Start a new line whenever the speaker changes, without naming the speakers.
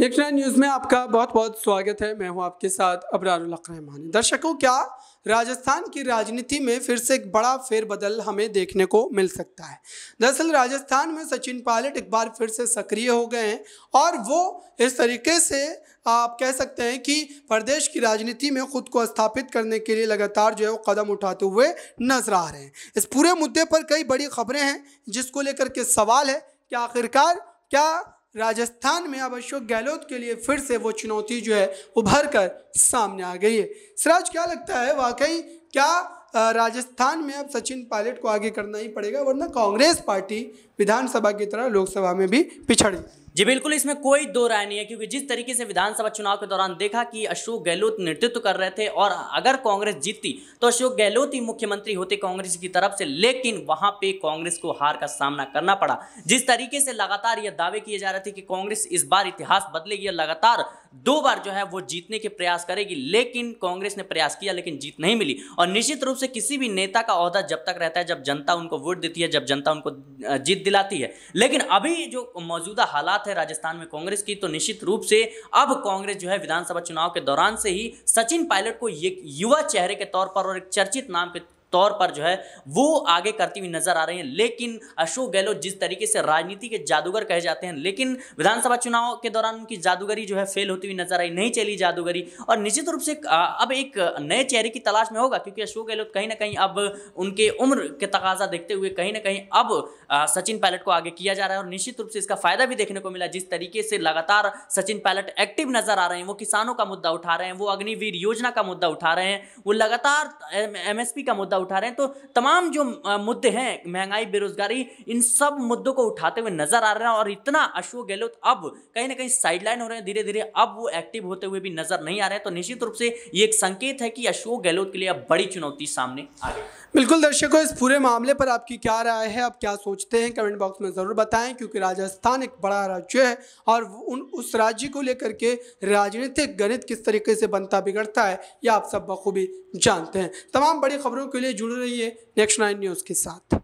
next nine news में आपका बहुत बहुत स्वागत है मैं हूं आपके साथ अबरार दर्शकों क्या राजस्थान की राजनीति में फिर से एक बड़ा फेरबदल हमें देखने को मिल सकता है दरअसल राजस्थान में सचिन पायलट एक बार फिर से सक्रिय हो गए हैं और वो इस तरीके से आप कह सकते हैं कि प्रदेश की राजनीति में खुद को स्थापित करने के लिए लगातार जो है वो कदम उठाते हुए नजर आ रहे हैं इस पूरे मुद्दे पर कई बड़ी खबरें हैं जिसको लेकर के सवाल है कि आखिरकार क्या राजस्थान में अब अशोक गहलोत के लिए फिर से वो चुनौती जो है उभर कर सामने आ गई है सिराज क्या लगता है वाकई क्या राजस्थान में अब सचिन पायलट को आगे करना ही पड़ेगा वरना कांग्रेस पार्टी विधानसभा की तरह लोकसभा में भी पिछड़ जाएगी
जी बिल्कुल इसमें कोई दो राय नहीं है क्योंकि जिस तरीके से विधानसभा चुनाव के दौरान देखा कि अशोक गहलोत नेतृत्व कर रहे थे और अगर कांग्रेस जीतती तो अशोक गहलोत ही मुख्यमंत्री होते कांग्रेस की तरफ से लेकिन वहां पे कांग्रेस को हार का सामना करना पड़ा जिस तरीके से लगातार यह दावे किए जा रहे थे कि कांग्रेस इस बार इतिहास बदलेगी लगातार दो बार जो है वो जीतने के प्रयास करेगी लेकिन कांग्रेस ने प्रयास किया लेकिन जीत नहीं मिली और निश्चित रूप से किसी भी नेता का अहदा जब तक रहता है जब जनता उनको वोट देती है जब जनता उनको जीत दिलाती है लेकिन अभी जो मौजूदा हालात है राजस्थान में कांग्रेस की तो निश्चित रूप से अब कांग्रेस जो है विधानसभा चुनाव के दौरान से ही सचिन पायलट को एक युवा चेहरे के तौर पर और एक चर्चित नाम के तौर पर जो है वो आगे करती हुई नजर आ रही है लेकिन अशोक गहलोत जिस तरीके से राजनीति के जादूगर कहे जाते हैं लेकिन विधानसभा चुनाव के दौरान उनकी जादूगरी जो है फेल होती हुई नजर आई नहीं चली जादूगरी और निश्चित रूप से अब एक नए चेहरे की तलाश में होगा क्योंकि अशोक गहलोत कहीं ना कहीं अब उनके उम्र के तकाजा देखते हुए कहीं ना कहीं अब सचिन पायलट को आगे किया जा रहा है और निश्चित रूप से इसका फायदा भी देखने को मिला जिस तरीके से लगातार सचिन पायलट एक्टिव नजर आ रहे हैं वो किसानों का मुद्दा उठा रहे हैं वो अग्निवीर योजना का मुद्दा उठा रहे हैं वो लगातार एमएसपी का मुद्दा उठा रहे हैं तो तमाम जो मुद्दे हैं महंगाई बेरोजगारी इन सब मुद्दों को उठाते हुए नजर आ रहे हैं और इतना अशोक गहलोत अब कहीं ना कहीं साइडलाइन हो रहे हैं धीरे धीरे अब वो एक्टिव होते हुए भी नजर नहीं आ रहे हैं तो निश्चित रूप से ये एक संकेत है कि अशोक गहलोत के लिए अब बड़ी चुनौती सामने आ रही है
बिल्कुल दर्शकों इस पूरे मामले पर आपकी क्या राय है आप क्या सोचते हैं कमेंट बॉक्स में ज़रूर बताएं क्योंकि राजस्थान एक बड़ा राज्य है और उन उस राज्य को लेकर के राजनीतिक गणित किस तरीके से बनता बिगड़ता है यह आप सब बखूबी जानते हैं तमाम बड़ी खबरों के लिए जुड़े रहिए नेक्स्ट नाइन न्यूज़ के साथ